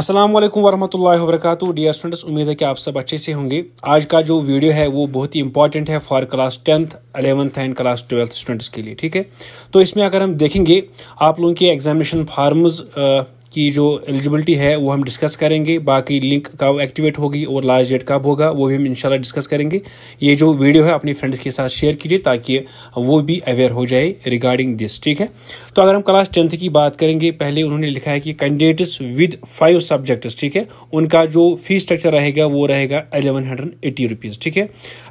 असलम वरहमल work dear students उम्मीद है कि आप सब अच्छे से होंगे आज का जो वीडियो है वो बहुत ही इंपॉर्टेंट है for class tenth eleventh and class twelfth students के लिए ठीक है तो इसमें अगर हम देखेंगे आप लोगों के एग्जामिनेशन फार्म्स की जो एलिजिबिलिटी है वो हम डिस्कस करेंगे बाकी लिंक कब एक्टिवेट होगी और लास्ट डेट कब होगा वो भी हम इंशाल्लाह डिस्कस करेंगे ये जो वीडियो है अपने फ्रेंड्स के साथ शेयर कीजिए ताकि वो भी अवेयर हो जाए रिगार्डिंग दिस ठीक है तो अगर हम क्लास टेंथ की बात करेंगे पहले उन्होंने लिखा है कि कैंडिडेट्स विद फाइव सब्जेक्ट्स ठीक है उनका जो फी स्ट्रक्चर रहेगा वो रहेगा एलेवन हंड्रेड एट्टी रुपीज़ ठीक है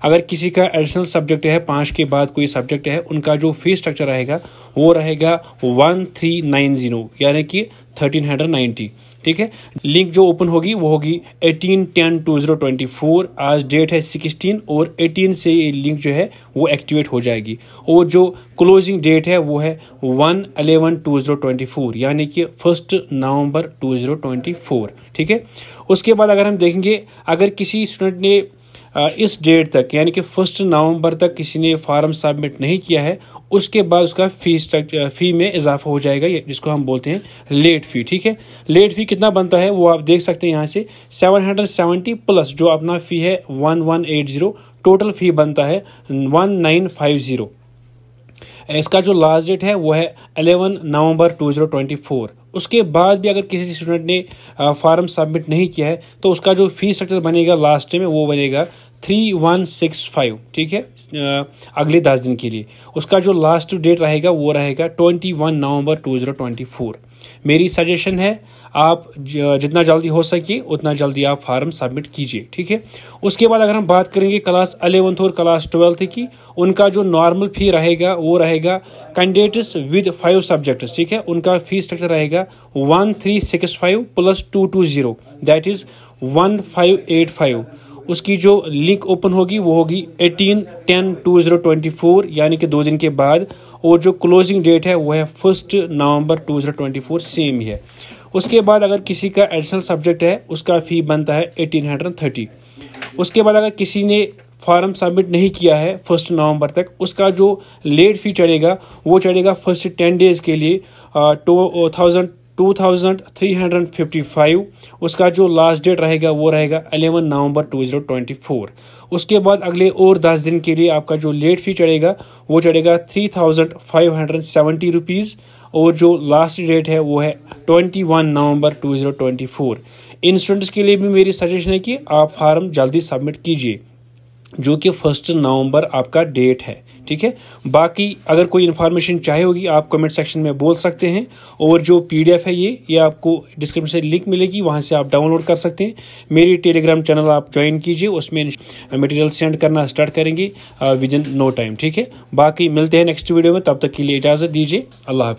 अगर किसी का एडिशनल सब्जेक्ट है पाँच के बाद कोई सब्जेक्ट है उनका जो फी स्ट्रक्चर रहेगा वो रहेगा वन थ्री नाइन जीरो यानी कि थर्टीन हंड्रेड नाइन्टी ठीक है लिंक जो ओपन होगी वो होगी eighteen ten two zero twenty four आज डेट है सिक्सटीन और एटीन से ये लिंक जो है वो एक्टिवेट हो जाएगी और जो क्लोजिंग डेट है वो है one eleven two zero twenty four यानी कि first November two zero twenty four ठीक है उसके बाद अगर हम देखेंगे अगर किसी स्टूडेंट ने इस डेट तक यानी कि फर्स्ट नवंबर तक किसी ने फार्म सबमिट नहीं किया है उसके बाद उसका फ़ी स्ट्रक्चर फ़ी में इजाफा हो जाएगा जिसको हम बोलते हैं लेट फ़ी ठीक है लेट फ़ी कितना बनता है वो आप देख सकते हैं यहाँ से 770 प्लस जो अपना फ़ी है 1180 टोटल फ़ी बनता है 1950 इसका जो लास्ट डेट है वो है 11 नवंबर 2024 उसके बाद भी अगर किसी स्टूडेंट ने फॉर्म सबमिट नहीं किया है तो उसका जो फीस स्ट्रक्चर बनेगा लास्ट में वो बनेगा थ्री वन सिक्स फाइव ठीक है अगले दस दिन के लिए उसका जो लास्ट डेट रहेगा वो रहेगा twenty one November two zero twenty four मेरी सजेशन है आप जितना जल्दी हो सके उतना जल्दी आप फार्म सबमिट कीजिए ठीक है उसके बाद अगर हम बात करेंगे क्लास अलेवंथ और क्लास ट्वेल्थ की उनका जो नॉर्मल फ़ी रहेगा वो रहेगा कैंडिडेट्स विद फाइव सब्जेक्ट्स ठीक है उनका फ़ी स्ट्रक्चर रहेगा one three six five plus two two zero that is one five eight five उसकी जो लिंक ओपन होगी वो होगी eighteen ten two zero twenty four यानी कि दो दिन के बाद और जो क्लोजिंग डेट है वो है first November two zero twenty four same ही है उसके बाद अगर किसी का एडिशनल सब्जेक्ट है उसका फ़ी बनता है एटीन हंड्रेड थर्टी उसके बाद अगर किसी ने फॉर्म सबमिट नहीं किया है फर्स्ट नवंबर तक उसका जो लेट फी चढ़ेगा वो चढ़ेगा फर्स्ट टेन डेज़ के लिए टू थाउजेंड 2355 उसका जो लास्ट डेट रहेगा वो रहेगा 11 नवंबर 2024 उसके बाद अगले और दस दिन के लिए आपका जो लेट फी चढ़ेगा वो चढ़ेगा 3570 रुपीस और जो लास्ट डेट है वो है 21 नवंबर 2024 स्टूडेंट्स के लिए भी मेरी सजेशन है कि आप फार्म जल्दी सबमिट कीजिए जो कि फर्स्ट नवंबर आपका डेट है ठीक है बाकी अगर कोई इन्फॉर्मेशन चाहिए होगी आप कमेंट सेक्शन में बोल सकते हैं और जो पीडीएफ है ये ये आपको डिस्क्रिप्शन से लिंक मिलेगी वहाँ से आप डाउनलोड कर सकते हैं मेरी टेलीग्राम चैनल आप ज्वाइन कीजिए उसमें मटेरियल सेंड करना स्टार्ट करेंगे विद इन नो टाइम ठीक है बाकी मिलते हैं नेक्स्ट वीडियो में तब तक के लिए इजाज़त दीजिए अल्लाह